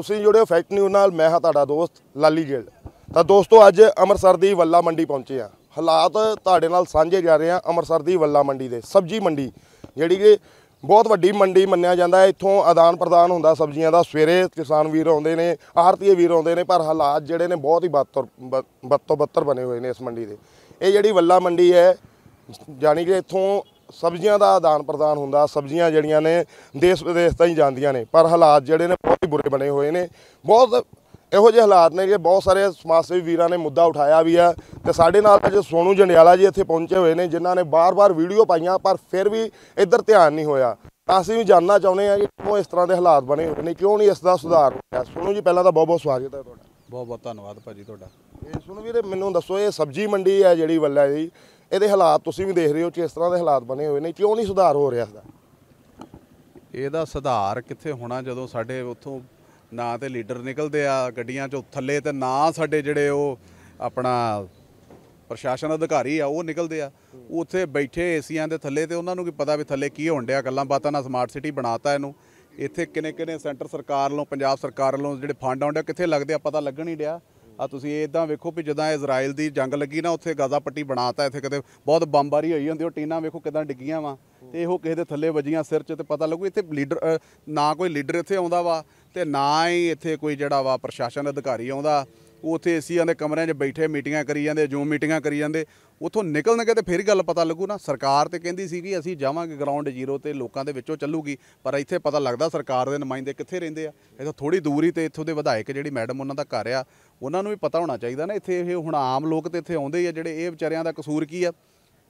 ਤੁਸੀਂ ਜੁੜੇ ਹੋ ਫੈਕਟ ਨਿਊਜ਼ ਨਾਲ ਮੈਂ ਹਾਂ ਤੁਹਾਡਾ ਦੋਸਤ ਲਾਲੀ ਗਿੱਲ ਤਾਂ ਦੋਸਤੋ ਅੱਜ ਅੰਮ੍ਰਿਤਸਰ ਦੀ ਵੱਲਾ ਮੰਡੀ ਪਹੁੰਚੇ ਆ ਹਾਲਾਤ ਤੁਹਾਡੇ ਨਾਲ ਸਾਂਝੇ ਜਾ ਰਹੇ ਆ ਅੰਮ੍ਰਿਤਸਰ ਦੀ ਵੱਲਾ ਮੰਡੀ ਦੇ ਸਬਜ਼ੀ ਮੰਡੀ ਜਿਹੜੀ ਕਿ ਬਹੁਤ ਵੱਡੀ ਮੰਡੀ ਮੰਨਿਆ ਜਾਂਦਾ ਹੈ ਇੱਥੋਂ ਆਦਾਨ ਪ੍ਰਦਾਨ ਹੁੰਦਾ ਸਬਜ਼ੀਆਂ ਦਾ ਸਵੇਰੇ ਕਿਸਾਨ ਵੀਰ ਆਉਂਦੇ ਨੇ ਆਰਤੀਏ ਵੀਰ ਆਉਂਦੇ ਨੇ ਪਰ ਹਾਲਾਤ ਜਿਹੜੇ ਨੇ ਬਹੁਤ ਹੀ ਬਦਤਰ ਬਦਤੋ ਬੱਤਰ ਬਣੇ ਹੋਏ ਨੇ ਇਸ ਮੰਡੀ ਦੇ ਇਹ ਜਿਹੜੀ ਵੱਲਾ ਮੰਡੀ ਹੈ ਜਾਨੀ ਕਿ ਇੱਥੋਂ ਸਬਜ਼ੀਆਂ ਦਾ ਆਦਾਨ ਪ੍ਰਦਾਨ ਹੁੰਦਾ ਸਬਜ਼ੀਆਂ ਜਿਹੜੀਆਂ ਨੇ ਦੇਸ਼ ਵਿਦੇਸ਼ ਤਾਈਂ ਜਾਂਦੀਆਂ ਨੇ ਪਰ ਹਾਲਾਤ ਜਿਹੜੇ ਨੇ ਬਹੁਤ ਹੀ ਬੁਰੇ ਬਣੇ ਹੋਏ ਨੇ ਬਹੁਤ ਇਹੋ ਜਿਹੇ ਹਾਲਾਤ ਨੇ ਜੇ ਬਹੁਤ ਸਾਰੇ ਸਮਾਜ ਸੇਵੀ ਵੀਰਾਂ ਨੇ ਮੁੱਦਾ ਉਠਾਇਆ ਵੀ ਆ ਤੇ ਸਾਡੇ ਨਾਲ ਅੱਜ ਸੋਨੂ ਜੰਡਿਆਲਾ ਜੀ ਇੱਥੇ ਪਹੁੰਚੇ ਹੋਏ ਨੇ ਜਿਨ੍ਹਾਂ ਨੇ ਬਾਰ-ਬਾਰ ਵੀਡੀਓ ਪਾਈਆਂ ਪਰ ਫਿਰ ਵੀ ਇੱਧਰ ਧਿਆਨ ਨਹੀਂ ਹੋਇਆ ਅਸੀਂ ਵੀ ਜਾਨਣਾ ਚਾਹੁੰਦੇ ਆ ਕਿ ਕਿਉਂ ਇਸ ਤਰ੍ਹਾਂ ਦੇ ਹਾਲਾਤ ਬਣੇ ਹੋਏ ਨੇ ਕਿਉਂ ਨਹੀਂ ਇਸ ਦਾ ਸੁਧਾਰ ਹੋਇਆ ਸੋਨੂ ਜੀ ਪਹਿਲਾਂ ਤਾਂ ਬਹੁਤ-ਬਹੁਤ ਸਵਾਗਤ ਹੈ ਤੁਹਾਡਾ ਬਹੁਤ-ਬਹੁਤ ਧੰਨਵਾਦ ਭਾਜੀ ਤੁਹਾਡਾ ਇਹ ਸੁਣੋ ਵੀਰੇ ਮੈਨੂੰ ਦੱਸੋ ਇਹ ਸਬਜ਼ੀ ਮੰਡੀ ਹੈ ਜਿਹੜੀ ਵੱਲਾ ਜੀ ਇਹਦੇ ਹਾਲਾਤ ਤੁਸੀਂ ਵੀ ਦੇਖ ਰਹੇ ਹੋ ਕਿ ਇਸ ਤਰ੍ਹਾਂ ਦੇ ਹਾਲਾਤ ਬਣੇ ਹੋਏ ਨੇ ਕਿਉਂ ਨਹੀਂ ਸੁਧਾਰ ਹੋ ਰਿਹਾ ਇਸ ਦਾ ਇਹਦਾ ਸੁਧਾਰ ਕਿੱਥੇ ਹੋਣਾ ਜਦੋਂ ਸਾਡੇ ਉੱਥੋਂ ਨਾ ਤੇ ਲੀਡਰ ਨਿਕਲਦੇ ਆ ਗੱਡੀਆਂ ਚੋਂ ਥੱਲੇ ਤੇ ਨਾ ਸਾਡੇ ਜਿਹੜੇ ਉਹ ਆਪਣਾ ਪ੍ਰਸ਼ਾਸਨ ਅਧਿਕਾਰੀ ਆ ਉਹ ਨਿਕਲਦੇ ਆ ਉੱਥੇ ਬੈਠੇ ਏਸੀਆਂ ਦੇ ਥੱਲੇ ਤੇ ਉਹਨਾਂ ਨੂੰ ਕੀ ਪਤਾ ਵੀ ਥੱਲੇ ਕੀ ਹੋਣ ਡਿਆ ਗੱਲਾਂ ਬਾਤਾਂ ਨਾਲ ਸਮਾਰਟ ਸਿਟੀ ਬਣਾਤਾ ਇਹਨੂੰ ਇੱਥੇ ਕਿਨੇ ਕਿਨੇ ਸੈਂਟਰ ਸਰਕਾਰ ਵੱਲੋਂ ਪੰਜਾਬ ਸਰਕਾਰ ਵੱਲੋਂ ਜਿਹੜੇ ਫੰਡ ਆਉਂਦੇ ਕਿੱਥੇ ਲੱਗਦੇ ਆ ਪਤਾ ਲੱਗਣ ਹੀ ਡਿਆ ਆ ਤੁਸੀਂ ਇਦਾਂ ਵੇਖੋ ਵੀ ਜਦਾਂ ਇਜ਼ਰਾਈਲ ਦੀ ਜੰਗ ਲੱਗੀ ਨਾ ਉੱਥੇ ਗਾਜ਼ਾ ਪੱਟੀ ਬਣਾਤਾ ਇੱਥੇ ਕਿਤੇ ਬਹੁਤ ਬੰਬਾਰੀ ਹੋਈ ਹੁੰਦੀ ਉਹ ਟੀਨਾ ਵੇਖੋ ਕਿਦਾਂ ਡਿੱਗੀਆਂ ਵਾ ਤੇ ਇਹੋ ਕਿਸੇ ਦੇ ਥੱਲੇ ਵੱਜੀਆਂ ਸਿਰ 'ਚ ਤੇ ਪਤਾ ਲੱਗੂ ਇੱਥੇ ਲੀਡਰ ਨਾ ਕੋਈ ਲੀਡਰ ਇੱਥੇ ਆਉਂਦਾ ਵਾ ਤੇ ਨਾ ਹੀ ਇੱਥੇ ਕੋਈ ਜਿਹੜਾ ਵਾ ਪ੍ਰਸ਼ਾਸਨ ਅਧਿਕਾਰੀ ਆਉਂਦਾ ਉਥੇ ਏਸੀਆਂ ਦੇ ਕਮਰਿਆਂ 'ਚ ਬੈਠੇ ਮੀਟਿੰਗਾਂ ਕਰੀ ਜਾਂਦੇ ਜੂਮ ਮੀਟਿੰਗਾਂ ਕਰੀ ਜਾਂਦੇ ਉਥੋਂ ਨਿਕਲਣਗੇ ਤੇ ਫਿਰ ਗੱਲ ਪਤਾ ਲੱਗੂ ਨਾ ਸਰਕਾਰ ਤੇ ਕਹਿੰਦੀ ਸੀ ਕਿ ਅਸੀਂ ਜਾਵਾਂਗੇ ਗਰਾਊਂਡ ਜ਼ੀਰੋ ਤੇ ਲੋਕਾਂ ਦੇ ਵਿੱਚੋਂ ਚੱਲੂਗੀ ਪਰ ਇੱਥੇ ਪਤਾ ਲੱਗਦਾ ਸਰਕਾਰ ਦੇ ਨੁਮਾਇੰਦੇ ਕਿੱਥੇ ਰਹਿੰਦੇ ਆ ਇੱਥੋਂ ਥੋੜੀ ਦੂਰੀ ਤੇ ਇੱਥੋਂ ਦੇ ਵਿਧਾਇਕ ਜਿਹੜੀ ਮੈਡਮ ਉਹਨਾਂ ਦਾ ਘਰ ਆ ਉਹਨਾਂ ਨੂੰ ਵੀ ਪਤਾ ਹੋਣਾ ਚਾਹੀਦਾ ਨਾ ਇੱਥੇ ਇਹ ਹੁਣ ਆਮ ਲੋਕ ਤੇ ਇੱਥੇ ਆਉਂਦੇ ਆ ਜਿਹੜੇ ਇਹ ਵਿਚਾਰਿਆਂ ਦਾ ਕਸੂਰ ਕੀ ਆ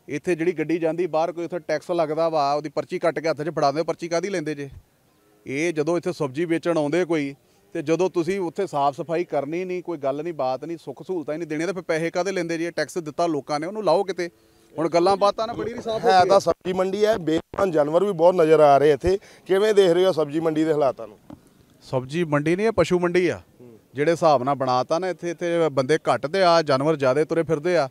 ਇੱਥੇ ਜਿਹੜੀ ਗੱਡੀ ਜਾਂਦੀ ਬਾਹਰ ਕੋਈ ਉੱਥੇ ਟੈਕਸ ਲੱਗਦਾ ਵਾ ਉਹਦੀ ਪਰਚੀ ਕੱਟ ਕੇ ਹੱਥ 'ਚ ਫੜਾਉਂਦੇ ਪਰਚੀ ਕਾਦੀ ਲੈਂਦੇ ਜੇ ਇਹ ਜਦੋਂ ਇੱਥੇ ਸਬਜ਼ੀ ਵੇਚਣ ਆਉਂਦੇ ਕੋਈ ਤੇ ਜਦੋਂ ਤੁਸੀਂ ਉੱਥੇ ਸਾਫ਼ ਸਫਾਈ ਕਰਨੀ ਨਹੀਂ ਕੋਈ ਗੱਲ ਨਹੀਂ ਬਾਤ ਨਹੀਂ ਸੁੱਖ ਸਹੂਲਤਾਂ ਨਹੀਂ ਦੇਣੀਆਂ ਤਾਂ ਫਿਰ ਪੈਸੇ ਕਾਦੇ ਲੈਂਦੇ ਜੀ ਟੈਕਸ ਦਿੱਤਾ ਲੋਕਾਂ ਨੇ ਉਹਨੂੰ ਲਾਓ ਕਿਤੇ ਹੁਣ ਗੱਲਾਂ ਬਾਤਾਂ ਨਾ ਬੜੀ ਨਹੀਂ ਸਾਫ਼ ਹੈ ਤਾਂ ਸਬਜ਼ੀ ਮੰਡੀ ਹੈ ਬੇਪਾਨ ਜਾਨਵਰ ਵੀ ਬਹੁਤ ਨਜ਼ਰ ਆ ਰਹੇ ਇੱਥੇ ਕਿਵੇਂ ਦੇਖ ਰਹੇ ਹੋ ਸਬਜ਼ੀ ਮੰਡੀ ਦੇ ਹਾਲਾਤਾਂ ਨੂੰ ਸਬਜ਼ੀ ਮੰਡੀ ਨਹੀਂ ਇਹ ਪਸ਼ੂ ਮੰਡੀ ਆ ਜਿਹੜੇ ਹਿਸਾਬ ਨਾਲ ਬਣਾਤਾ ਨਾ ਇੱਥੇ ਇੱਥੇ ਬੰਦੇ ਘੱਟ ਤੇ ਆ ਜਾਨਵਰ ਜ਼ਿਆਦੇ ਤੁਰੇ ਫਿਰਦੇ ਆ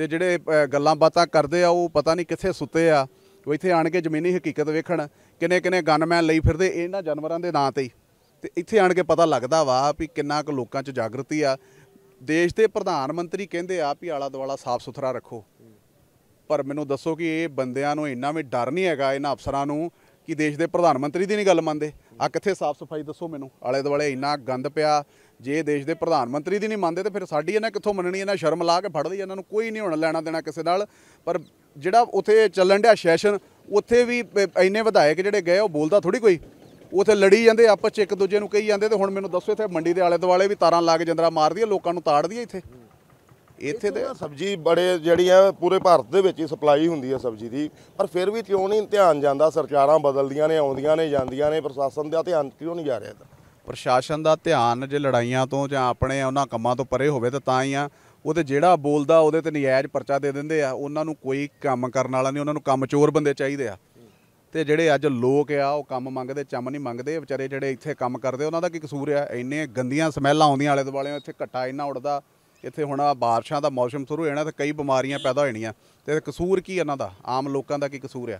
ਤੇ ਜਿਹੜੇ ਗੱਲਾਂ ਬਾਤਾਂ ਕਰਦੇ ਆ ਉਹ ਪਤਾ ਨਹੀਂ ਕਿੱਥੇ ਸੁੱਤੇ ਆ ਉਹ ਇੱਥੇ ਆਣ ਕੇ ਜ਼ਮੀਨੀ ਹਕੀਕਤ ਵੇਖਣ ਕਿਨੇ ਕਿਨੇ ਗਨਮੈਨ ਲਈ ਫਿਰਦੇ ਇਹਨਾਂ ਜਾਨਵਰਾਂ ਦੇ ਨਾਂ ਤੇ ਹੀ ਤੇ ਇੱਥੇ ਆਣ ਕੇ ਪਤਾ ਲੱਗਦਾ ਵਾ ਵੀ ਕਿੰਨਾ ਕੁ ਲੋਕਾਂ 'ਚ ਜਾਗਰਤੀ ਆ ਦੇਸ਼ ਦੇ ਪ੍ਰਧਾਨ ਮੰਤਰੀ ਕਹਿੰਦੇ ਆ ਵੀ ਆਲਾ ਦੁਆਲਾ ਸਾਫ਼ ਸੁਥਰਾ ਰੱਖੋ ਪਰ ਮੈਨੂੰ ਦੱਸੋ ਕਿ ਇਹ ਬੰਦਿਆਂ ਨੂੰ ਇੰਨਾ ਵੀ ਡਰ ਨਹੀਂ ਹੈਗਾ ਇਹਨਾਂ ਅਫਸਰਾਂ ਨੂੰ ਕਿ ਦੇਸ਼ ਦੇ ਪ੍ਰਧਾਨ ਮੰਤਰੀ ਦੀ ਨਹੀਂ ਗੱਲ ਮੰਨਦੇ ਆ ਕਿੱਥੇ ਸਾਫ਼ ਸਫਾਈ ਦੱਸੋ ਮੈਨੂੰ ਆਲੇ ਦੁਆਲੇ ਇੰਨਾ ਗੰਦ ਪਿਆ ਜੇ ਦੇਸ਼ ਦੇ ਪ੍ਰਧਾਨ ਮੰਤਰੀ ਦੀ ਨਹੀਂ ਮੰਨਦੇ ਤੇ ਫਿਰ ਸਾਡੀ ਇਹਨਾਂ ਕਿੱਥੋਂ ਮੰਨਣੀ ਇਹਨਾਂ ਸ਼ਰਮ ਲਾ ਕੇ ਫੜਦੇ ਇਹਨਾਂ ਨੂੰ ਕੋਈ ਨਹੀਂ ਹੁਣ ਲੈਣਾ ਦੇਣਾ ਕਿਸੇ ਨਾਲ ਪਰ ਜਿਹੜਾ ਉਥੇ ਚੱਲਣ ਡਿਆ ਸੈਸ਼ਨ ਉਥੇ ਵੀ ਇੰਨੇ ਵਿਧਾਇਕ ਜਿਹੜੇ ਗਏ ਉਹ ਬੋਲਦਾ ਥੋੜੀ ਕੋਈ ਉਥੇ ਲੜੀ ਜਾਂਦੇ ਆਪਸ ਚ ਇੱਕ ਦੂਜੇ ਨੂੰ ਕਹੀ ਜਾਂਦੇ ਤੇ ਹੁਣ ਮੈਨੂੰ ਦੱਸੋ ਇੱਥੇ ਮੰਡੀ ਦੇ ਆਲੇ ਦੁਆਲੇ ਵੀ ਤਾਰਾਂ ਲਾ ਕੇ ਜੰਦਰਾ ਮਾਰਦੀ ਹੈ ਲੋਕਾਂ ਨੂੰ ਤਾੜਦੀ ਹੈ ਇੱਥੇ ਇੱਥੇ ਤੇ ਸਬਜ਼ੀ ਬੜੇ ਜਿਹੜੀ ਆ ਪੂਰੇ ਭਾਰਤ ਦੇ ਵਿੱਚ ਹੀ ਸਪਲਾਈ ਹੁੰਦੀ ਆ ਸਬਜ਼ੀ ਦੀ ਪਰ ਫਿਰ ਵੀ ਕਿਉਂ ਨਹੀਂ ਧਿਆਨ ਜਾਂਦਾ ਸਰਕਾਰਾਂ ਬਦਲਦੀਆਂ ਨੇ ਆਉਂਦੀਆਂ ਨੇ ਜਾਂਦੀਆਂ ਨੇ ਪ੍ਰਸ਼ਾਸਨ ਦਾ ਧਿਆਨ ਕਿਉਂ ਨਹੀਂ ਜਾ ਰਿਹਾ ਪ੍ਰਸ਼ਾਸਨ ਦਾ ਧਿਆਨ ਜੇ ਲੜਾਈਆਂ ਤੋਂ ਜਾਂ ਆਪਣੇ ਉਹਨਾਂ ਕੰਮਾਂ ਤੋਂ ਪਰੇ ਹੋਵੇ ਤਾਂ ਤਾਂ ਹੀ ਆ ਉਹ ਤੇ ਜਿਹੜਾ ਬੋਲਦਾ ਉਹਦੇ ਤੇ ਨਜਾਇਜ਼ ਪਰਚਾ ਦੇ ਦਿੰਦੇ ਆ ਉਹਨਾਂ ਨੂੰ ਕੋਈ ਕੰਮ ਕਰਨ ਵਾਲਾ ਨਹੀਂ ਉਹਨਾਂ ਨੂੰ ਕੰਮ ਚੋਰ ਬੰਦੇ ਚਾਹੀਦੇ ਆ ਤੇ ਜਿਹੜੇ ਅੱਜ ਲੋਕ ਆ ਉਹ ਕੰਮ ਮੰਗਦੇ ਚੰਮ ਨਹੀਂ ਮੰਗਦੇ ਵਿਚਾਰੇ ਜਿਹੜੇ ਇੱਥੇ ਕੰਮ ਕਰਦੇ ਉਹਨਾਂ ਦਾ ਕੀ ਕਸੂਰ ਆ ਇੰਨੇ ਗੰਦੀਆਂ ਸਮੈਲਾਂ ਆਉਂਦੀਆਂ ਆਲੇ ਦੁਆਲੇ ਇੱਥੇ ਘੱਟਾ ਇੰਨਾ ਉੜਦਾ ਇੱਥੇ ਹੁਣ ਆ ਬਾਰਿਸ਼ਾਂ ਦਾ ਮੌਸਮ ਸ਼ੁਰੂ ਹੋਣਾ ਤੇ ਕਈ ਬਿਮਾਰੀਆਂ ਪੈਦਾ ਹੋਣੀਆਂ ਤੇ ਕਸੂਰ ਕੀ ਇਹਨਾਂ ਦਾ ਆਮ ਲੋਕਾਂ ਦਾ ਕੀ ਕਸੂਰ ਆ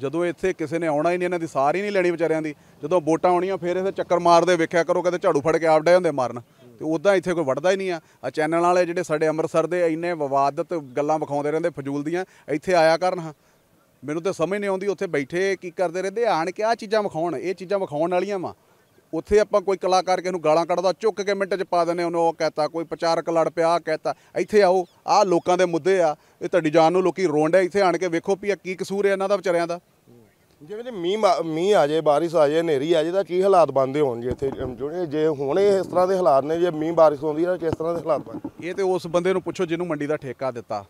ਜਦੋਂ ਇੱਥੇ ਕਿਸੇ ਨੇ ਆਉਣਾ ਹੀ ਨਹੀਂ ਇਹਨਾਂ ਦੀ ਸਾਰ ਹੀ ਨਹੀਂ ਲੈਣੀ ਵਿਚਾਰਿਆਂ ਦੀ ਜਦੋਂ ਵੋਟਾਂ ਆਉਣੀਆਂ ਫਿਰ ਇਹਦੇ ਚੱਕਰ ਮਾਰਦੇ ਵੇਖਿਆ ਕਰੋ ਕਦੇ ਝਾੜੂ ਫੜ ਕੇ ਆਪ ਡੇ ਹੁੰਦੇ ਮਾਰਨ ਤੇ ਉਦਾਂ ਇੱਥੇ ਕੋਈ ਵੜਦਾ ਹੀ ਨਹੀਂ ਆ ਆ ਚੈਨਲ ਵਾਲੇ ਜਿਹੜੇ ਸਾਡੇ ਅੰਮ੍ਰਿਤਸਰ ਦੇ ਇੰਨੇ ਵਿਵਾਦਤ ਗੱਲਾਂ ਵਿਖਾਉਂਦੇ ਰਹਿੰਦੇ ਫਜ਼ੂਲ ਦੀਆਂ ਇੱਥੇ ਆਇਆ ਕਰਨ ਹਾਂ ਮੈਨੂੰ ਤਾਂ ਸਮਝ ਨਹੀਂ ਆਉਂਦੀ ਉੱਥੇ ਬੈਠੇ ਕੀ ਕਰਦੇ ਰਹਿੰਦੇ ਆਣ ਕੇ ਆ ਚੀਜ਼ਾਂ ਵਿਖਾਉਣ ਇਹ ਚੀਜ਼ਾਂ ਵਿਖਾਉਣ ਵਾਲੀਆਂ ਵਾ ਉੱਥੇ ਆਪਾਂ ਕੋਈ ਕਲਾਕਾਰ ਕਿਸ ਨੂੰ ਗਾਲਾਂ ਕੱਢਦਾ ਚੁੱਕ ਕੇ ਮਿੰਟ 'ਚ ਪਾ ਦਿੰਨੇ ਉਹਨੂੰ ਉਹ ਕਹਤਾ ਕੋਈ ਪ੍ਰਚਾਰਕ ਲੜ ਪਿਆ ਕਹਤਾ ਇੱਥੇ ਆਓ ਆਹ ਲੋਕਾਂ ਦੇ ਮੁੱਦੇ ਆ ਇਹ ਤੁਹਾਡੀ ਜਾਨ ਨੂੰ ਲੋਕੀ ਰੋਂਡੇ ਇੱਥੇ ਆਣ ਕੇ ਵੇਖੋ ਵੀ ਕੀ ਕਸੂਰ ਹੈ ਇਹਨਾਂ ਦਾ ਵਿਚਾਰਿਆਂ ਦਾ ਜਿਵੇਂ ਜੇ ਮੀਂਹ ਮੀਂਹ ਆ ਜਾਏ ਬਾਰਿਸ਼ ਆ ਜਾਏ ਹਨੇਰੀ ਆ ਜਾਏ ਤਾਂ ਕੀ ਹਾਲਾਤ ਬਣਦੇ ਹੋਣਗੇ ਇੱਥੇ ਜੇ ਹੁਣ ਇਸ ਤਰ੍ਹਾਂ ਦੇ ਹਾਲਾਤ ਨੇ ਜੇ ਮੀਂਹ ਬਾਰਿਸ਼ ਹੁੰਦੀ ਤਾਂ ਕਿਸ ਤਰ੍ਹਾਂ ਦੇ ਹਾਲਾਤ ਬਣਦੇ ਇਹ ਤੇ ਉਸ ਬੰਦੇ ਨੂੰ ਪੁੱਛੋ ਜਿਹਨੂੰ ਮੰਡੀ ਦਾ ਠੇਕਾ ਦਿੱਤਾ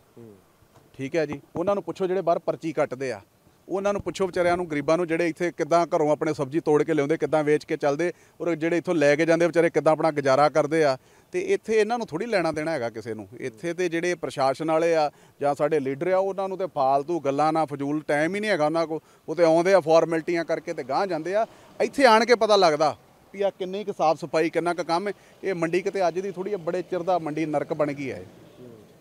ਠੀਕ ਹੈ ਜੀ ਉਹਨਾਂ ਨੂੰ ਪੁੱਛੋ ਜਿਹੜੇ ਬਾਹਰ ਪਰਚੀ ਕੱਟਦੇ ਆ ਉਹਨਾਂ ਨੂੰ ਪੁੱਛੋ ਵਿਚਾਰਿਆਂ ਨੂੰ ਗਰੀਬਾਂ ਨੂੰ ਜਿਹੜੇ ਇੱਥੇ ਕਿੱਦਾਂ ਘਰੋਂ ਆਪਣੇ ਸਬਜ਼ੀ ਤੋੜ ਕੇ ਲਿਆਉਂਦੇ ਕਿੱਦਾਂ ਵੇਚ ਕੇ ਚੱਲਦੇ ਔਰ ਜਿਹੜੇ ਇੱਥੋਂ ਲੈ ਕੇ ਜਾਂਦੇ ਵਿਚਾਰੇ ਕਿੱਦਾਂ ਆਪਣਾ ਗੁਜ਼ਾਰਾ ਕਰਦੇ ਆ ਤੇ ਇੱਥੇ ਇਹਨਾਂ ਨੂੰ ਥੋੜੀ ਲੈਣਾ ਦੇਣਾ ਹੈਗਾ ਕਿਸੇ ਨੂੰ ਇੱਥੇ ਤੇ ਜਿਹੜੇ ਪ੍ਰਸ਼ਾਸਨ ਵਾਲੇ ਆ ਜਾਂ ਸਾਡੇ ਲੀਡਰ ਆ ਉਹਨਾਂ ਨੂੰ ਤੇ ਫਾਲਤੂ ਗੱਲਾਂ ਨਾਲ ਫਜ਼ੂਲ ਟਾਈਮ ਹੀ ਨਹੀਂ ਹੈਗਾ ਉਹਨਾਂ ਕੋ ਉਹ ਤੇ ਆਉਂਦੇ ਆ ਫਾਰਮੈਲਟੀਆਂ ਕਰਕੇ ਤੇ ਗਾਂ ਜਾਂਦੇ ਆ ਇੱਥੇ ਆਣ ਕੇ ਪਤਾ ਲੱਗਦਾ ਵੀ ਆ ਕਿੰਨੀ ਕਿ ਸਾਫ ਸਫਾਈ ਕਿੰਨਾ ਕੁ ਕੰਮ ਇਹ ਮੰਡੀ ਕਿਤੇ ਅੱਜ ਦੀ ਥੋੜੀ ਬੜੇ ਚਿਰ ਦਾ ਮੰਡੀ ਨਰਕ ਬਣ ਗਈ ਹੈ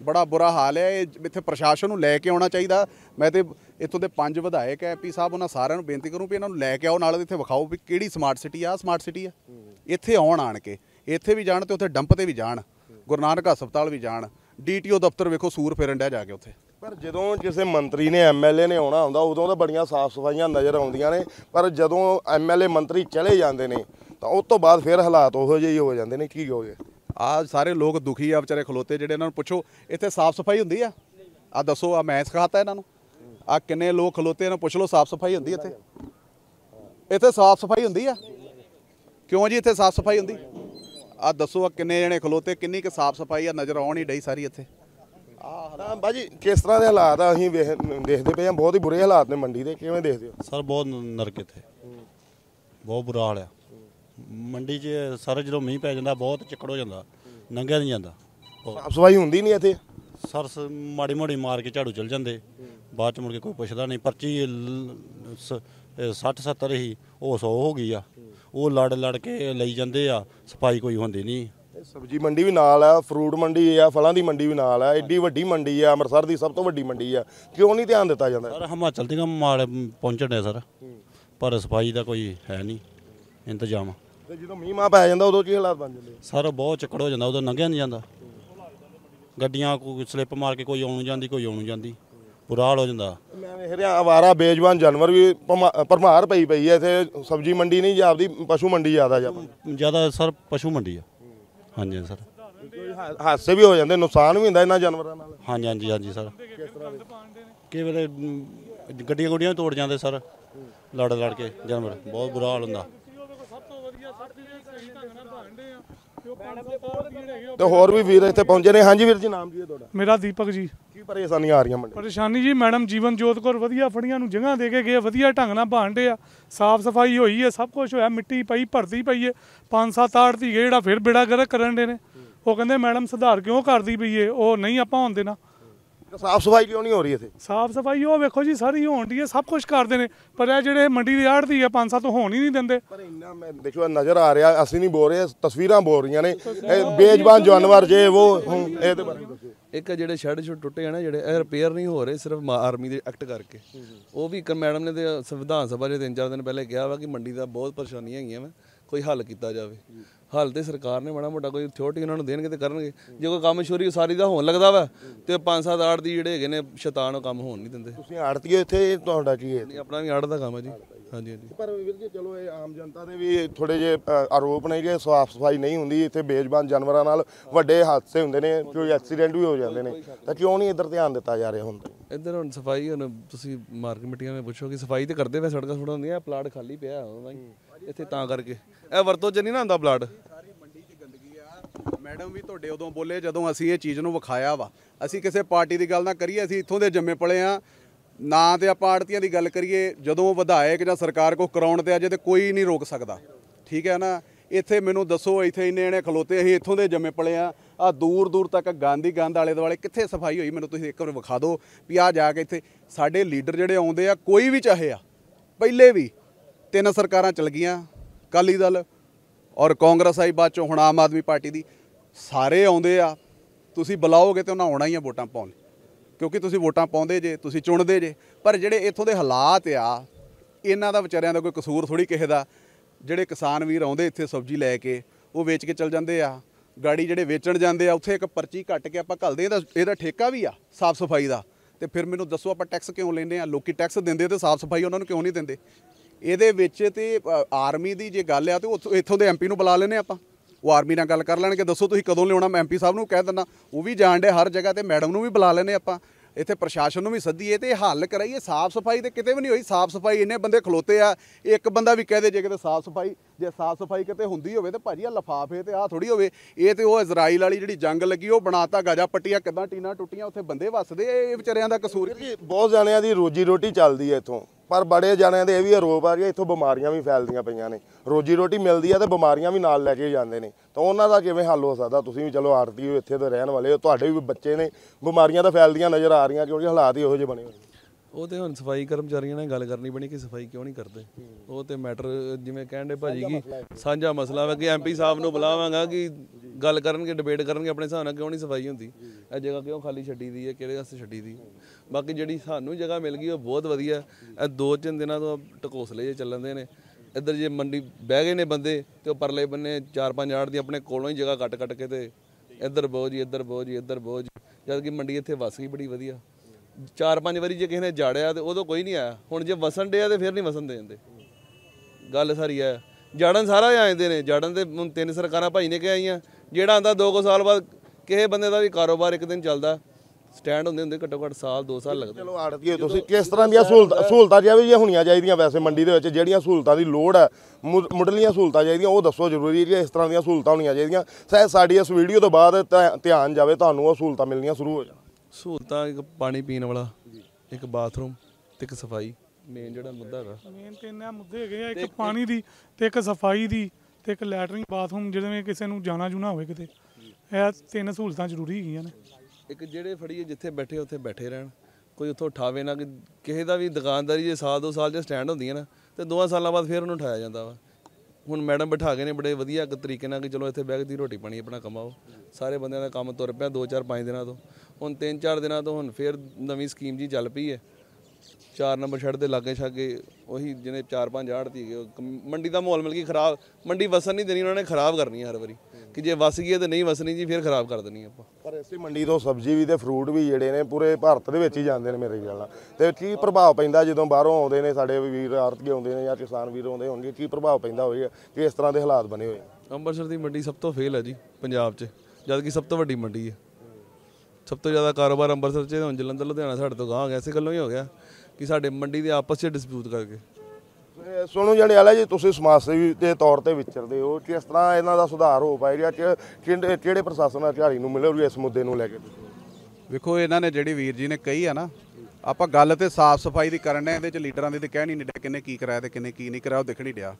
ਬੜਾ ਬੁਰਾ ਹਾਲ ਹੈ ਇਹ ਇੱਥੇ ਪ੍ਰਸ਼ਾਸਨ ਨੂੰ ਲੈ ਕੇ ਆਉਣਾ ਚਾਹੀਦਾ ਮੈਂ ਤੇ ਇੱਥੋਂ ਦੇ ਪੰਜ ਵਿਧਾਇਕ ਐ ਪੀ ਸਾਹਿਬ ਉਹਨਾਂ ਸਾਰਿਆਂ ਨੂੰ ਬੇਨਤੀ ਕਰੂੰ ਵੀ ਇਹਨਾਂ ਨੂੰ ਲੈ ਕੇ ਆਓ ਨਾਲ ਇੱਥੇ ਵਿਖਾਓ ਵੀ ਕਿਹੜੀ ਸਮਾਰਟ ਸਿਟੀ ਆ ਸਮਾਰਟ ਸਿਟੀ ਆ ਇੱਥੇ ਆਉਣ ਆਣ ਕੇ ਇੱਥੇ ਵੀ ਜਾਣ ਤੇ ਉੱਥੇ ਡੰਪ ਤੇ ਵੀ ਜਾਣ ਗੁਰੂ ਨਾਨਕ ਹਸਪਤਾਲ ਵੀ ਜਾਣ ਡੀਟੀਓ ਦਫ਼ਤਰ ਵੇਖੋ ਸੂਰ ਫੇਰਨ ਡਿਆ ਜਾ ਕੇ ਉੱਥੇ ਪਰ ਜਦੋਂ ਕਿਸੇ ਮੰਤਰੀ ਨੇ ਐਮਐਲਏ ਨੇ ਆਉਣਾ ਹੁੰਦਾ ਉਦੋਂ ਤਾਂ ਬੜੀਆਂ ਸਾਫ਼ ਸਫਾਈਆਂ ਨਜ਼ਰ ਆਉਂਦੀਆਂ ਨੇ ਪਰ ਜਦੋਂ ਐਮਐਲਏ ਮੰਤਰੀ ਚਲੇ ਜਾਂਦੇ ਨੇ ਤਾਂ ਉਸ ਤੋਂ ਬਾਅਦ ਫਿਰ ਹਾਲਾਤ ਉਹੋ ਜਿਹੇ ਹੀ ਹੋ ਜਾਂਦੇ ਨੇ ਕੀ ਹੋ ਹੋਵੇ ਆ ਸਾਰੇ ਲੋਕ ਦੁਖੀ ਆ ਵਿਚਾਰੇ ਖਲੋਤੇ ਜਿਹੜੇ ਇਹਨਾਂ ਨੂੰ ਪੁੱਛੋ ਇੱਥੇ ਸਾਫ਼ ਸਫਾਈ ਹੁੰਦੀ ਆ ਆ ਦੱਸੋ ਆ ਮੈਂ ਸਿਖਾਤਾ ਇਹਨਾਂ ਨੂੰ ਆ ਕਿੰਨੇ ਲੋਕ ਖਲੋਤੇ ਇਹਨਾਂ ਪੁੱਛ ਲਓ ਸਾਫ਼ ਸਫਾਈ ਹੁੰਦੀ ਇੱਥੇ ਇੱਥੇ ਸਾਫ਼ ਸਫਾਈ ਹੁੰਦੀ ਆ ਕਿਉਂ ਜੀ ਇੱਥੇ ਸਾਫ਼ ਸਫਾਈ ਹੁੰਦੀ ਆ ਦੱਸੋ ਆ ਕਿੰਨੇ ਜਣੇ ਖਲੋਤੇ ਕਿੰਨੀ ਕਿ ਸਾਫ਼ ਸਫਾਈ ਆ ਨਜ਼ਰ ਆਉਣੀ ਡਈ ਸਾਰੀ ਇੱਥੇ ਆ ਬਾਜੀ ਕਿਸ ਤਰ੍ਹਾਂ ਦੇ ਹਾਲਾਤ ਆ ਅਸੀਂ ਦੇਖਦੇ ਪਏ ਆ ਬਹੁਤ ਹੀ ਬੁਰੇ ਹਾਲਾਤ ਨੇ ਮੰਡੀ ਦੇ ਕਿਵੇਂ ਦੇਖਦੇ ਹੋ ਸਰ ਬਹੁਤ ਨਰਕ ਇੱਥੇ ਬਹੁਤ ਬੁਰਾ ਹਾਲ ਆ ਮੰਡੀ 'ਚ ਸਰ ਜਦੋਂ ਮੀਂਹ ਪੈ ਜਾਂਦਾ ਬਹੁਤ ਚਿੱਕੜ ਹੋ ਜਾਂਦਾ ਨੰਗਿਆ ਨਹੀਂ ਜਾਂਦਾ ਸਾਫ ਸਫਾਈ ਹੁੰਦੀ ਨਹੀਂ ਇੱਥੇ ਸਰ ਮਾੜੀ ਮਾੜੀ ਮੋੜੀ ਮਾਰ ਕੇ ਝਾੜੂ ਚਲ ਜਾਂਦੇ ਬਾਅਦ ਚ ਮੁੜ ਕੇ ਕੋਈ ਪੁੱਛਦਾ ਨਹੀਂ ਪਰਚੀ 60 70 ਹੀ ਉਹ 100 ਹੋ ਗਈ ਆ ਉਹ ਲੜ ਲੜ ਕੇ ਲਈ ਜਾਂਦੇ ਆ ਸਫਾਈ ਕੋਈ ਹੁੰਦੀ ਨਹੀਂ ਇਹ ਸਬਜ਼ੀ ਮੰਡੀ ਵੀ ਨਾਲ ਆ ਫਰੂਟ ਮੰਡੀ ਆ ਫਲਾਂ ਦੀ ਮੰਡੀ ਵੀ ਨਾਲ ਆ ਏਡੀ ਵੱਡੀ ਮੰਡੀ ਆ ਅੰਮ੍ਰਿਤਸਰ ਦੀ ਸਭ ਤੋਂ ਵੱਡੀ ਮੰਡੀ ਆ ਕਿਉਂ ਨਹੀਂ ਧਿਆਨ ਦਿੱਤਾ ਜਾਂਦਾ ਸਰ ਹਿਮਾਚਲ ਦੀਆਂ ਮਾਲ ਪਹੁੰਚਣੇ ਸਰ ਪਰ ਸਫਾਈ ਦਾ ਕੋਈ ਹੈ ਨਹੀਂ ਇੰਤਜ਼ਾਮ ਤੇ ਜਦੋਂ ਮੀਂਹ ਮਾ ਪੈ ਜਾਂਦਾ ਉਦੋਂ ਕੀ ਹਾਲਾਤ ਬਣ ਜਾਂਦੇ ਸਰ ਬਹੁਤ ਚੱਕੜ ਹੋ ਜਾਂਦਾ ਉਦੋਂ ਲੰਘਿਆ ਨਹੀਂ ਜਾਂਦਾ ਗੱਡੀਆਂ ਕੋਈ ਸਲਿੱਪ ਮਾਰ ਕੇ ਕੋਈ ਆਉਣ ਜਾਂਦੀ ਕੋਈ ਆਉਣ ਜਾਂਦੀ ਬੁਰਾ ਹਾਲ ਹੋ ਜਾਂਦਾ ਮੈਂ ਵੇਖ ਰਿਹਾ ਆਵਾਰਾ ਬੇਜਵਾਨ ਜਾਨਵਰ ਵੀ ਪਰਮਾਰ ਪਈ ਪਈ ਐ ਇਥੇ ਸਬਜ਼ੀ ਮੰਡੀ ਨਹੀਂ ਜਾਂਦੀ ਆਪਦੀ ਪਸ਼ੂ ਮੰਡੀ ਜ਼ਿਆਦਾ ਜਾਂ ਜ਼ਿਆਦਾ ਸਰ ਪਸ਼ੂ ਮੰਡੀ ਆ ਹਾਂਜੀ ਸਰ ਹਾਸੇ ਵੀ ਹੋ ਜਾਂਦੇ ਨੁਕਸਾਨ ਵੀ ਹੁੰਦਾ ਇਹਨਾਂ ਜਾਨਵਰਾਂ ਨਾਲ ਹਾਂਜੀ ਹਾਂਜੀ ਹਾਂਜੀ ਸਰ ਕਈ ਵੇਲੇ ਗੱਡੀਆਂ ਗੋਡੀਆਂ ਤੋੜ ਜਾਂਦੇ ਸਰ ਲੜ ਲੜ ਕੇ ਜਾਨਵਰ ਬਹੁਤ ਬੁਰਾ ਹਾਲ ਹੁੰਦਾ ਤੇ ਹੋਰ ਵੀ ਵੀਰ ਇੱਥੇ ਪਹੁੰਚੇ ਨੇ ਹਾਂਜੀ ਵੀਰ ਜੀ ਨਾਮ ਕੀ ਹੈ ਤੁਹਾਡਾ ਮੇਰਾ ਦੀਪਕ ਜੀ ਕੀ ਪਰੇਸ਼ਾਨੀਆਂ ਆ ਰਹੀਆਂ ਮੰਡੀ ਪਰੇਸ਼ਾਨੀ ਜੀ ਮੈਡਮ ਜੀਵਨ ਜੋਤ ਕੋਰ ਵਧੀਆ ਫੜੀਆਂ ਨੂੰ ਜਗ੍ਹਾ ਦੇ ਕੇ ਗਏ ਵਧੀਆ ਢੰਗ ਨਾਲ ਭਾਂਡੇ ਆ ਸਾਫ ਸਫਾਈ ਹੋਈ ਹੈ ਸਭ ਕੁਝ ਹੋਇਆ ਮਿੱਟੀ ਪਈ ਭਰਦੀ ਪਈ ਹੈ ਪੰਜ ਸੱਤ ਆੜਤੀ ਗਏ ਜਿਹੜਾ ਫਿਰ ਬਿੜਾ ਕਰ ਕਰਨ ਦੇ ਨੇ ਉਹ ਕਹਿੰਦੇ ਮੈਡਮ ਸੁਧਾਰ ਕਿਉਂ ਕਰਦੀ ਪਈ ਏ ਉਹ ਨਹੀਂ ਆਪਾਂ ਹੁੰਦੇ ਨਾ ਸਾਫ ਸਫਾਈ ਕਿਉਂ ਨਹੀਂ ਹੋ ਰਹੀ ਇੱਥੇ ਸਾਫ ਸਫਾਈ ਉਹ ਵੇਖੋ ਜੀ ਸਾਰੀ ਹੋਣ ਦੀ ਹੈ ਸਭ ਕੁਝ ਕਰਦੇ ਨੇ ਪਰ ਇਹ ਜਿਹੜੇ ਮੰਡੀ ਦੀ ਆੜਦੀ ਆ ਪੰਜ ਸੱਤ ਤੋਂ ਹੋਣ ਹੀ ਨਹੀਂ ਦਿੰਦੇ ਪਰ ਇੰਨਾ ਮੈਂ ਦੇਖੋ ਨਜ਼ਰ ਆ ਰਿਹਾ ਅਸੀਂ ਨਹੀਂ ਬੋਲ ਰਹੇ ਤਸਵੀਰਾਂ ਬੋਲ ਰਹੀਆਂ ਨੇ ਬੇਜ਼ਬਾਨ ਜਾਨਵਰ ਜੇ ਉਹ ਇਹ ਤੇ ਇੱਕ ਜਿਹੜੇ ਸ਼ੈੱਡ ਛੁੱਟ ਟੁੱਟੇ ਆ ਨਾ ਜਿਹੜੇ ਇਹ ਰਿਪੇਅਰ ਨਹੀਂ ਹੋ ਰਹੇ ਸਿਰਫ ਆਰਮੀ ਦੇ ਐਕਟ ਕਰਕੇ ਉਹ ਵੀ ਇੱਕ ਮੈਡਮ ਨੇ ਤੇ ਸੰਵਿਧਾਨ ਸਭਾ ਦੇ ਤਿੰਨ ਚਾਰ ਦਿਨ ਪਹਿਲੇ ਕਿਹਾ ਵਾ ਕਿ ਮੰਡੀ ਦਾ ਬਹੁਤ ਪਰੇਸ਼ਾਨੀਆਂ ਹੈਗੀਆਂ ਵਾ ਕੋਈ ਹੱਲ ਕੀਤਾ ਜਾਵੇ ਹਾਲ ਤੇ ਸਰਕਾਰ ਨੇ ਬੜਾ ਮੋਟਾ ਕੋਈ ਅਥਾਰਟੀ ਉਹਨਾਂ ਨੂੰ ਦੇਣਗੇ ਤੇ ਕਰਨਗੇ ਜੇ ਕੋਈ ਕੰਮ ਸ਼ੋਰੀ ਉਸਾਰੀ ਦਾ ਹੋਣ ਲੱਗਦਾ ਵਾ ਤੇ 5-7 ਆੜ ਦੀ ਜਿਹੜੇ ਹੈਗੇ ਨੇ ਸ਼ੈਤਾਨ ਉਹ ਕੰਮ ਹੋਣ ਨਹੀਂ ਦਿੰਦੇ ਤੁਸੀਂ ਆੜਤੀਏ ਇੱਥੇ ਤੁਹਾਡਾ ਕੀ ਹੈ ਆਪਣਾ ਵੀ ਆੜ ਦਾ ਕੰਮ ਹੈ ਜੀ ਹਾਂਜੀ ਹਾਂਜੀ ਪਰ ਵੀਰ ਜੀ ਚਲੋ ਇਹ ਆਮ ਜਨਤਾ ਦੇ ਵੀ ਥੋੜੇ ਜੇ ਆਰੋਪ ਨੇ ਜੇ ਸਾਫ ਸਫਾਈ ਨਹੀਂ ਹੁੰਦੀ ਇੱਥੇ ਬੇਜ਼ਬਾਨ ਜਾਨਵਰਾਂ ਨਾਲ ਵੱਡੇ ਹਾਦਸੇ ਹੁੰਦੇ ਨੇ ਕੋਈ ਐਕਸੀਡੈਂਟ ਵੀ ਹੋ ਜਾਂਦੇ ਨੇ ਤਾਂ ਕਿਉਂ ਨਹੀਂ ਇੱਧਰ ਧਿਆਨ ਦਿੱਤਾ ਜਾ ਰਿਹਾ ਹੁੰਦਾ ਇੱਧਰ ਹੁਣ ਸਫਾਈ ਹੁਣ ਤੁਸੀਂ ਮਾਰਕ ਮਿੱਟੀਆਂ ਵਿੱਚ ਪੁੱਛੋ ਕਿ ਸਫਾਈ ਤੇ ਕਰਦੇ ਵੇ ਸੜਕਾਂ ਸੁੜਾਂ ਹੁੰਦੀਆਂ ਪਲਾਟ ਖਾਲੀ ਪਿਆ ਉਹਦਾ ਹੀ ਇੱਥੇ ਤਾਂ ਕਰਕੇ ਇਹ ਵਰਤੋਂ 'ਚ ਨਹੀਂ ਨਾ ਹੁੰਦਾ ਬਲੱਡ ਮੈਡਮ ਵੀ ਤੁਹਾਡੇ ਉਦੋਂ ਬੋਲੇ ਜਦੋਂ ਅਸੀਂ ਇਹ ਚੀਜ਼ ਨੂੰ ਵਿਖਾਇਆ ਵਾ ਅਸੀਂ ਕਿਸੇ ਪਾਰਟੀ ਦੀ ਗੱਲ ਨਾ ਕਰੀਏ ਅਸੀਂ ਇੱਥੋਂ ਦੇ ਜੰਮੇ ਪਲੇ ਆ ਨਾ ਤੇ ਆ ਆੜਤੀਆਂ ਦੀ ਗੱਲ ਕਰੀਏ ਜਦੋਂ ਵਿਧਾਇਕ ਜਾਂ ਸਰਕਾਰ ਕੋ ਕਰਾਉਣ ਤੇ ਅਜੇ ਤੇ ਕੋਈ ਨਹੀਂ ਰੋਕ ਸਕਦਾ ਠੀਕ ਹੈ ਨਾ ਇੱਥੇ ਮੈਨੂੰ ਦੱਸੋ ਇੱਥੇ ਇੰਨੇ ਇੰਨੇ ਖਲੋਤੇ ਅਸੀਂ ਇੱਥੋਂ ਦੇ ਜੰਮੇ ਪਲੇ ਆ ਆ ਦੂਰ ਦੂਰ ਤੱਕ ਗਾਂਧੀ ਗੰਦ ਵਾਲੇ ਦੁਆਲੇ ਕਿੱਥੇ ਸਫਾਈ ਹੋਈ ਮੈਨੂੰ ਤੁਸੀਂ ਇੱਕ ਵਾਰ ਵਿਖਾ ਦਿਓ ਵੀ ਆ ਜਾ ਕੇ ਇੱਥੇ ਸਾਡੇ ਲੀਡਰ ਜਿਹੜੇ ਆਉਂਦੇ ਆ ਕੋਈ ਵੀ ਚਾਹੇ ਆ ਪਹਿਲੇ ਵੀ ਤਿੰਨ ਸਰਕਾਰਾਂ ਚਲ ਗਈਆਂ ਕਾਲੀ ਦਲ ਔਰ ਕਾਂਗਰਸ ਆਈ ਬਾਅਦ ਚੋਂ ਹੁਣ ਆਮ ਆਦਮੀ ਪਾਰਟੀ ਦੀ ਸਾਰੇ ਆਉਂਦੇ ਆ ਤੁਸੀਂ ਬੁਲਾਓਗੇ ਤੇ ਉਹਨਾਂ ਆਉਣਾ ਹੀ ਆ ਵੋਟਾਂ ਪਾਉਣ ਕਿਉਂਕਿ ਤੁਸੀਂ ਵੋਟਾਂ ਪਾਉਂਦੇ ਜੇ ਤੁਸੀਂ ਚੁਣਦੇ ਜੇ ਪਰ ਜਿਹੜੇ ਇੱਥੋਂ ਦੇ ਹਾਲਾਤ ਆ ਇਹਨਾਂ ਦਾ ਵਿਚਾਰਿਆਂ ਦਾ ਕੋਈ ਕਸੂਰ ਥੋੜੀ ਕਿਸੇ ਦਾ ਜਿਹੜੇ ਕਿਸਾਨ ਵੀਰ ਆਉਂਦੇ ਇੱਥੇ ਸਬਜ਼ੀ ਲੈ ਕੇ ਉਹ ਵੇਚ ਕੇ ਚਲ ਜਾਂਦੇ ਆ ਗਾੜੀ ਜਿਹੜੇ ਵੇਚਣ ਜਾਂਦੇ ਆ ਉੱਥੇ ਇੱਕ ਪਰਚੀ ਕੱਟ ਕੇ ਆਪਾਂ ਘਲਦੇ ਇਹਦਾ ਇਹਦਾ ਠੇਕਾ ਵੀ ਆ ਸਾਫ ਸਫਾਈ ਦਾ ਤੇ ਫਿਰ ਮੈਨੂੰ ਦੱਸੋ ਆਪਾਂ ਟੈਕਸ ਕਿਉਂ ਲੈਂਦੇ ਆ ਲੋਕੀ ਟੈਕਸ ਦਿੰਦੇ ਤੇ ਸਾਫ ਸਫਾਈ ਉਹਨਾਂ ਨੂੰ ਕਿਉਂ ਨਹੀਂ ਦਿੰਦੇ ਇਹਦੇ ਵਿੱਚ ਤੇ ਆਰਮੀ ਦੀ ਜੇ ਗੱਲ ਆ ਤੇ ਉਹ ਇੱਥੋਂ ਦੇ ਐਮਪੀ ਨੂੰ ਬੁਲਾ ਲੈਨੇ ਆਪਾਂ ਉਹ ਆਰਮੀ ਨਾਲ ਗੱਲ ਕਰ ਲੈਣਗੇ ਦੱਸੋ ਤੁਸੀਂ ਕਦੋਂ ਲਿਆਉਣਾ ਮੈਂ ਐਮਪੀ ਸਾਹਿਬ ਨੂੰ ਕਹਿ ਦਿੰਦਾ ਉਹ ਵੀ ਜਾਣਦੇ ਹਰ ਜਗ੍ਹਾ ਤੇ ਮੈਡਮ ਨੂੰ ਵੀ ਬੁਲਾ ਲੈਨੇ ਆਪਾਂ ਇੱਥੇ ਪ੍ਰਸ਼ਾਸਨ ਨੂੰ ਵੀ ਸੱਦੀਏ ਤੇ ਹੱਲ ਕਰਾਈਏ ਸਾਫ਼ ਸਫਾਈ ਤੇ ਕਿਤੇ ਵੀ ਨਹੀਂ ਹੋਈ ਸਾਫ਼ ਸਫਾਈ ਇੰਨੇ ਬੰਦੇ ਖਲੋਤੇ ਆ ਇੱਕ ਬੰਦਾ ਵੀ ਕਹਦੇ ਜੇ ਕਿਤੇ ਸਾਫ਼ ਸਫਾਈ ਜੇ ਸਾਫ਼ ਸਫਾਈ ਕਿਤੇ ਹੁੰਦੀ ਹੋਵੇ ਤੇ ਭਾਜੀ ਆ ਲਫਾਫੇ ਤੇ ਆ ਥੋੜੀ ਹੋਵੇ ਇਹ ਤੇ ਉਹ ਇਜ਼ਰਾਈਲ ਵਾਲੀ ਜਿਹੜੀ ਜੰਗ ਲੱਗੀ ਉਹ ਬਣਾਤਾ ਗਾਜਾ ਪੱਟੀਆਂ ਕਿਦਾਂ ਟੀਨਾ ਟੁੱਟੀਆਂ ਉੱਥੇ ਬੰਦੇ ਵੱਸਦੇ ਇਹ ਵਿਚਾਰਿਆਂ ਦਾ ਕਸੂਰ ਜੀ ਬਹੁਤ ਜਾਣਿਆਂ ਦੀ ਰੋਜੀ ਰੋਟੀ ਚੱਲਦੀ ਹੈ ਇੱਥੋਂ ਪਰ ਬੜੇ ਜਾਣਿਆਂ ਦੇ ਇਹ ਵੀ ਆਰੋਪ ਆ ਰਿਹਾ ਇੱਥੋਂ ਬਿਮਾਰੀਆਂ ਵੀ ਫੈਲਦੀਆਂ ਪਈਆਂ ਨੇ ਰੋਜੀ ਰੋਟੀ ਮਿਲਦੀ ਆ ਤੇ ਬਿਮਾਰੀਆਂ ਵੀ ਨਾਲ ਲੈ ਕੇ ਜਾਂਦੇ ਨੇ ਤਾਂ ਉਹਨਾਂ ਦਾ ਕਿਵੇਂ ਹੱਲ ਹੋ ਸਕਦਾ ਤੁਸੀਂ ਵੀ ਚਲੋ ਆਰਤੀ ਹੋ ਇੱਥੇ ਦੇ ਰਹਿਣ ਵਾਲੇ ਹੋ ਤੁਹਾਡੇ ਵੀ ਬੱਚੇ ਨੇ ਬਿਮਾਰੀਆਂ ਤਾਂ ਫੈਲਦੀਆਂ ਨਜ਼ਰ ਆ ਰਹੀਆਂ ਕਿਉਂਕਿ ਹਾਲਾਤ ਹੀ ਇਹੋ ਜਿਹੇ ਬਣੇ ਹੋਏ ਉਹ ਤੇ ਹੁਣ ਸਫਾਈ ਕਰਮਚਾਰੀਆਂ ਨਾਲ ਗੱਲ ਕਰਨੀ ਬਣੀ ਕਿ ਸਫਾਈ ਕਿਉਂ ਨਹੀਂ ਕਰਦੇ ਉਹ ਤੇ ਮੈਟਰ ਜਿਵੇਂ ਕਹਿੰਦੇ ਭਾਜੀ ਕੀ ਸਾਂਝਾ ਮਸਲਾ ਵਾ ਕਿ ਐਮਪੀ ਸਾਹਿਬ ਨੂੰ ਬੁਲਾਵਾਂਗਾ ਕਿ ਗੱਲ ਕਰਨਗੇ ਡਿਬੇਟ ਕਰਨਗੇ ਆਪਣੇ ਹਿਸਾਬ ਨਾਲ ਕਿਉਂ ਨਹੀਂ ਸਫਾਈ ਹੁੰਦੀ ਇਹ ਜਗ੍ਹਾ ਕਿਉਂ ਖਾਲੀ ਛੱਡੀ ਦੀ ਹੈ ਕਿਹੜੇ ਵਾਸਤੇ ਛੱਡੀ ਦੀ ਬਾਕੀ ਜਿਹੜੀ ਸਾਨੂੰ ਜਗ੍ਹਾ ਮਿਲ ਗਈ ਉਹ ਬਹੁਤ ਵਧੀਆ ਇਹ ਦੋ ਤਿੰਨ ਦਿਨਾਂ ਤੋਂ ਟਕੋਸਲੇ ਜੇ ਚੱਲਦੇ ਨੇ ਇੱਧਰ ਜੇ ਮੰਡੀ ਬਹਿ ਗਏ ਨੇ ਬੰਦੇ ਤੇ ਉਹ ਪਰਲੇ ਬੰਨੇ 4-5 ਆੜ ਦੀ ਆਪਣੇ ਕੋਲੋਂ ਹੀ ਜਗ੍ਹਾ ਕੱਟ ਕੱਟ ਕੇ ਤੇ ਇੱਧਰ ਬੋ ਜੀ ਇੱਧਰ ਬੋ ਜੀ ਇੱਧਰ ਬੋ ਜੀ ਜਦ ਕਿ ਮੰਡੀ ਇੱਥੇ ਵਸ ਗਈ ਬੜੀ ਵਧੀਆ ਚਾਰ ਪੰਜ ਵਾਰੀ ਜੇ ਕਿਸੇ ਨੇ ਜਾੜਿਆ ਤੇ ਉਦੋਂ ਕੋਈ ਨਹੀਂ ਆਇਆ ਹੁਣ ਜੇ ਵਸਣ ਡਿਆ ਤੇ ਫਿਰ ਨਹੀਂ ਵਸਣ ਦੇ ਜਾਂਦੇ ਗੱਲ ਸਾਰੀ ਆ ਜਾੜਨ ਸਾਰਾ ਆਏ ਦੇ ਨੇ ਜਾੜਨ ਤੇ ਤਿੰਨ ਸਰਕਾਰਾਂ ਭਾਈ ਨੇ ਕਿ ਆਈਆਂ ਜਿਹੜਾ ਆਂਦਾ 2 ਸਾਲ ਬਾਅਦ ਕਿਸੇ ਬੰਦੇ ਦਾ ਵੀ ਕਾਰੋਬਾਰ ਇੱਕ ਦਿਨ ਚੱਲਦਾ ਸਟੈਂਡ ਹੁੰਦੇ ਹੁੰਦੇ ਘੱਟੋ ਘੱਟ ਸਾਲ 2 ਸਾਲ ਲੱਗਦੇ ਚਲੋ ਆੜਤੀਏ ਤੁਸੀਂ ਕਿਸ ਤਰ੍ਹਾਂ ਦੀਆਂ ਸਹੂਲਤਾਂ ਸਹੂਲਤਾਂ ਜਿਹੜੀਆਂ ਹੋਣੀਆਂ ਚਾਹੀਦੀਆਂ ਵੈਸੇ ਮੰਡੀ ਦੇ ਵਿੱਚ ਜਿਹੜੀਆਂ ਸਹੂਲਤਾਂ ਦੀ ਲੋੜ ਹੈ ਮੁੱਢਲੀਆਂ ਸਹੂਲਤਾਂ ਚਾਹੀਦੀਆਂ ਉਹ ਦੱਸੋ ਜ਼ਰੂਰੀ ਜੀ ਇਸ ਤਰ੍ਹਾਂ ਦੀਆਂ ਸਹੂਲਤਾਂ ਹੋਣੀਆਂ ਚਾਹੀਦੀਆਂ ਸਹਿ ਸਾਡੀ ਇਸ ਵੀਡੀਓ ਤੋਂ ਬਾਅਦ ਧਿਆਨ ਜਾਵੇ ਤੁਹਾਨੂੰ ਉਹ ਸਹੂਲਤਾਂ ਮਿਲਣੀਆਂ ਸ਼ੁਰੂ ਹੋ ਜਾਣ ਸਹੂਲਤਾਂ ਇੱਕ ਪਾਣੀ ਪੀਣ ਵਾਲਾ ਇੱਕ ਬਾਥਰੂਮ ਤੇ ਇੱਕ ਸਫਾਈ ਮੇਨ ਜਿਹੜਾ ਮੁੱਦਾ ਹੈਗਾ ਮੇਨ ਤਿੰਨ ਆ ਮੁੱਦੇ ਹੈਗੇ ਆ ਇੱਕ ਪਾਣੀ ਦੀ ਤੇ ਇੱਕ ਸਫਾਈ ਦੀ ਤੇ ਇੱਕ ਲੈਟਰਿੰਗ ਬਾਥਰੂਮ ਜਿਹਦੇ ਕਿਸੇ ਨੂੰ ਜਾਣਾ ਜੁਣਾ ਹੋਵੇ ਕਿਤੇ ਇਹ ਤਿੰਨ ਸਹੂਲਤਾਂ ਜ਼ਰੂਰੀ ਹੈਗੀਆਂ ਨੇ ਇੱਕ ਜਿਹੜੇ ਫੜੀਏ ਜਿੱਥੇ ਬੈਠੇ ਉੱਥੇ ਬੈਠੇ ਰਹਿਣ ਕੋਈ ਉੱਥੋਂ ਠਾਵੇ ਨਾ ਕਿਸੇ ਦਾ ਵੀ ਦੁਕਾਨਦਾਰੀ ਜੇ ਸਾਲ ਦੋ ਸਾਲ ਜੇ ਸਟੈਂਡ ਹੁੰਦੀਆਂ ਨਾ ਤੇ ਦੋਹਾਂ ਸਾਲਾਂ ਬਾਅਦ ਫੇਰ ਉਹਨੂੰ ਉਠਾਇਆ ਜਾਂਦਾ ਵਾ ਹੁਣ ਮੈਡਮ ਬਿਠਾ ਗਏ ਨੇ ਬੜੇ ਵਧੀਆ ਇੱਕ ਤਰੀਕੇ ਨਾਲ ਕਿ ਚਲੋ ਇੱਥੇ ਬੈਗ ਦੀ ਰੋਟੀ ਪਾਣੀ ਆਪਣਾ ਕਮਾਓ ਸਾਰੇ ਬੰਦਿਆਂ ਦਾ ਕੰਮ ਤੁਰ ਪਿਆ 2-4 5 ਦਿਨਾਂ ਤੋਂ ਹੁਣ 3-4 ਦਿਨਾਂ ਤੋਂ ਹੁਣ ਫੇਰ ਨਵੀਂ ਸਕੀਮ ਜੀ ਚੱਲ ਪਈ ਹੈ ਚਾਰ ਨੰਬਰ ਛੱਡ ਦੇ ਲਾਗੇ ਛਾਗੇ ਉਹੀ ਜਿਹਨੇ 4-5 ਆੜਤੀ ਮੰਡੀ ਦਾ ਮਾਹੌਲ ਮਿਲ ਕੇ ਖਰਾਬ ਮੰਡੀ ਵਸਣ ਨਹੀਂ ਦੇਣੀ ਉਹਨਾਂ ਨੇ ਖਰਾਬ ਕਰਨੀ ਹਰ ਵਾਰੀ ਕਿ ਜੇ ਵਸ ਗਈ ਤੇ ਨਹੀਂ ਵਸਣੀ ਜੀ ਫਿਰ ਖਰਾਬ ਕਰ ਦੇਣੀ ਆਪਾਂ ਪਰ ਇਸੇ ਮੰਡੀ ਤੋਂ ਸਬਜ਼ੀ ਵੀ ਤੇ ਫਰੂਟ ਵੀ ਜਿਹੜੇ ਨੇ ਪੂਰੇ ਭਾਰਤ ਦੇ ਵਿੱਚ ਹੀ ਜਾਂਦੇ ਨੇ ਮੇਰੇ ਖਿਆਲ ਨਾਲ ਤੇ ਕੀ ਪ੍ਰਭਾਵ ਪੈਂਦਾ ਜਦੋਂ ਬਾਹਰੋਂ ਆਉਂਦੇ ਨੇ ਸਾਡੇ ਵੀਰ ਆਰਤਕੇ ਆਉਂਦੇ ਨੇ ਜਾਂ ਕਿਸਾਨ ਵੀਰ ਆਉਂਦੇ ਹੋਣਗੇ ਕੀ ਪ੍ਰਭਾਵ ਪੈਂਦਾ ਹੋਵੇਗਾ ਕਿ ਇਸ ਤਰ੍ਹਾਂ ਦੇ ਹਾਲਾਤ ਬਣੇ ਹੋਏ ਅੰਮ੍ਰਿਤਸਰ ਦੀ ਮੰਡੀ ਸਭ ਤੋਂ ਫੇਲ ਹੈ ਜੀ ਪੰਜਾਬ 'ਚ ਜਦਕਿ ਸਭ ਤੋਂ ਵੱਡੀ ਮੰਡੀ ਹੈ ਸਭ ਤੋਂ ਜ਼ਿਆਦਾ ਕਾਰੋਬਾਰ ਅੰਮ੍ਰਿਤਸਰ 'ਚ ਹੁਣ ਜਲੰਧਰ ਲੁਧਿਆਣਾ ਸਾਡੇ ਤੋਂ ਗਾਂ ਗਿਆ ਇਸੇ ਗੱਲੋਂ ਹੀ ਹੋ ਗਿਆ ਕਿ ਸਾਡੇ ਮੰਡੀ ਦੇ ਆਪਸ ਵਿੱਚ ਡਿਸਪਿਊਟ ਕਰਕੇ ਸੋਨੂ ਵਾਲਾ ਜੀ ਤੁਸੀਂ ਸਮਾਜ ਸੇਵੀ ਦੇ ਤੌਰ ਤੇ ਵਿਚਰਦੇ ਹੋ ਕਿਸ ਤਰ੍ਹਾਂ ਇਹਨਾਂ ਦਾ ਸੁਧਾਰ ਹੋ ਪਾਏਗਾ ਕਿਹੜੇ ਪ੍ਰਸ਼ਾਸਨ ਅਧਿਕਾਰੀ ਨੂੰ ਮਿਲੇਗੀ ਇਸ ਮੁੱਦੇ ਨੂੰ ਲੈ ਕੇ ਵੇਖੋ ਇਹਨਾਂ ਨੇ ਜਿਹੜੀ ਵੀਰ ਜੀ ਨੇ ਕਹੀ ਆ ਨਾ ਆਪਾਂ ਗੱਲ ਤੇ ਸਾਫ਼ ਸਫਾਈ ਦੀ ਕਰਨ ਨੇ ਇਹਦੇ ਚ ਲੀਡਰਾਂ ਦੇ ਤੇ ਕਹਿ ਨਹੀਂ ਨਿੱਡਾ ਕਿੰਨੇ ਕੀ ਕਰਾਇਆ ਤੇ ਕਿੰਨੇ ਕੀ ਨਹੀਂ ਕਰਾਇਆ ਉਹ ਦਿਖਣੀ ਡਿਆ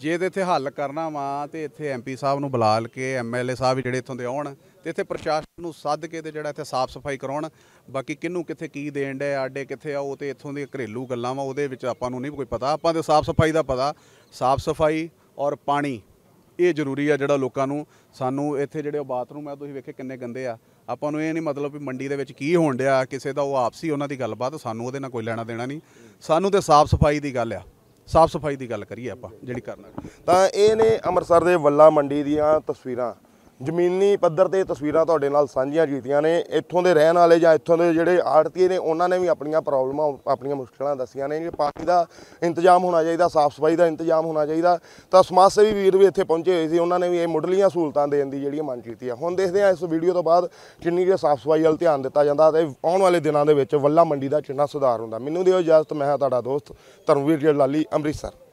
ਜੇ ਤੇ ਇੱਥੇ ਹੱਲ ਕਰਨਾ ਵਾ ਤੇ ਇੱਥੇ ਐਮਪੀ ਸਾਹਿਬ ਨੂੰ ਬੁਲਾ ਕੇ ਐਮਐਲਏ ਸਾਹਿਬ ਜਿਹੜੇ ਇੱਥੋਂ ਦੇ ਆਉਣ ਤੇ ਇੱਥੇ ਪ੍ਰਸ਼ਾਸਨ ਨੂੰ ਸੱਦ ਕੇ ਤੇ ਜਿਹੜਾ ਇੱਥੇ ਸਾਫ਼ ਸਫਾਈ ਕਰਾਉਣ ਬਾਕੀ ਕਿੰਨੂੰ ਕਿੱਥੇ ਕੀ ਦੇਣ ਡੇ ਆਡੇ ਕਿੱਥੇ ਆ ਉਹ ਤੇ ਇੱਥੋਂ ਦੀ ਘਰੇਲੂ ਗੱਲਾਂ ਵਾ ਉਹਦੇ ਵਿੱਚ ਆਪਾਂ ਨੂੰ ਨਹੀਂ ਕੋਈ ਪਤਾ ਆਪਾਂ ਤੇ ਸਾਫ਼ ਸਫਾਈ ਦਾ ਪਤਾ ਸਾਫ਼ ਸਫਾਈ ਔਰ ਪਾਣੀ ਇਹ ਜ਼ਰੂਰੀ ਆ ਜਿਹੜਾ ਲੋਕਾਂ ਨੂੰ ਸਾਨੂੰ ਇੱਥੇ ਜਿਹੜੇ ਬਾਥਰੂਮ ਆ ਤੁਸੀਂ ਵੇਖੇ ਕਿੰਨੇ ਗੰਦੇ ਆ ਆਪਾਂ ਨੂੰ ਇਹ ਨਹੀਂ ਮਤਲਬ ਵੀ ਮੰਡੀ ਦੇ ਵਿੱਚ ਕੀ ਹੋਣ ਡਿਆ ਕਿਸੇ ਦਾ ਉਹ ਆਪਸੀ ਉਹਨਾਂ ਦੀ ਗੱਲਬਾਤ ਸਾਨੂੰ ਉਹਦੇ ਨਾਲ ਕੋਈ ਲੈਣਾ ਦੇਣਾ ਨਹੀਂ ਸਾਨੂੰ ਤੇ ਸਾਫ਼ ਸਫਾਈ ਦੀ ਗੱਲ ਆ ਸਾਫ ਸਫਾਈ ਦੀ ਗੱਲ ਕਰੀਏ ਆਪਾਂ ਜਿਹੜੀ ਕਰਨਾ ਤਾਂ ਇਹ ਨੇ ਅੰਮ੍ਰਿਤਸਰ ਦੇ ਵੱਲਾ ਮੰਡੀ ਦੀਆਂ ਤਸਵੀਰਾਂ ਜ਼ਮੀਨੀ ਪੱਧਰ ਤੇ ਤਸਵੀਰਾਂ ਤੁਹਾਡੇ ਨਾਲ ਸਾਂਝੀਆਂ ਕੀਤੀਆਂ ਨੇ ਇੱਥੋਂ ਦੇ ਰਹਿਣ ਵਾਲੇ ਜਾਂ ਇੱਥੋਂ ਦੇ ਜਿਹੜੇ ਆੜਤੀ ਨੇ ਉਹਨਾਂ ਨੇ ਵੀ ਆਪਣੀਆਂ ਪ੍ਰੋਬਲਮਾਂ ਆਪਣੀਆਂ ਮੁਸ਼ਕਲਾਂ ਦੱਸੀਆਂ ਨੇ ਕਿ ਪਾਣੀ ਦਾ ਇੰਤਜ਼ਾਮ ਹੋਣਾ ਚਾਹੀਦਾ ਸਾਫ਼ ਸਫਾਈ ਦਾ ਇੰਤਜ਼ਾਮ ਹੋਣਾ ਚਾਹੀਦਾ ਤਾਂ ਸਮਾਜ ਸੇਵੀ ਵੀਰ ਵੀ ਇੱਥੇ ਪਹੁੰਚੇ ਹੋਏ ਸੀ ਉਹਨਾਂ ਨੇ ਵੀ ਇਹ ਮੁੱਢਲੀਆਂ ਸਹੂਲਤਾਂ ਦੇਣ ਦੀ ਜਿਹੜੀ ਮੰਗ ਕੀਤੀ ਆ ਹੁਣ ਦੇਖਦੇ ਆ ਇਸ ਵੀਡੀਓ ਤੋਂ ਬਾਅਦ ਕਿੰਨੀ ਜੇ ਸਾਫ਼ ਸਫਾਈ ਵੱਲ ਧਿਆਨ ਦਿੱਤਾ ਜਾਂਦਾ ਤੇ ਆਉਣ ਵਾਲੇ ਦਿਨਾਂ ਦੇ ਵਿੱਚ ਵੱਲਾ ਮੰਡੀ ਦਾ ਕਿੰਨਾ ਸੁਧਾਰ ਹੁੰਦਾ ਮੈਨੂੰ ਦਿਓ ਇਜਾਜ਼ਤ ਮੈਂ ਹਾਂ ਤੁਹਾਡਾ ਦੋਸਤ ਧਰਮਵੀਰ ਲਾਲੀ ਅੰਮ੍ਰਿਤਸਰ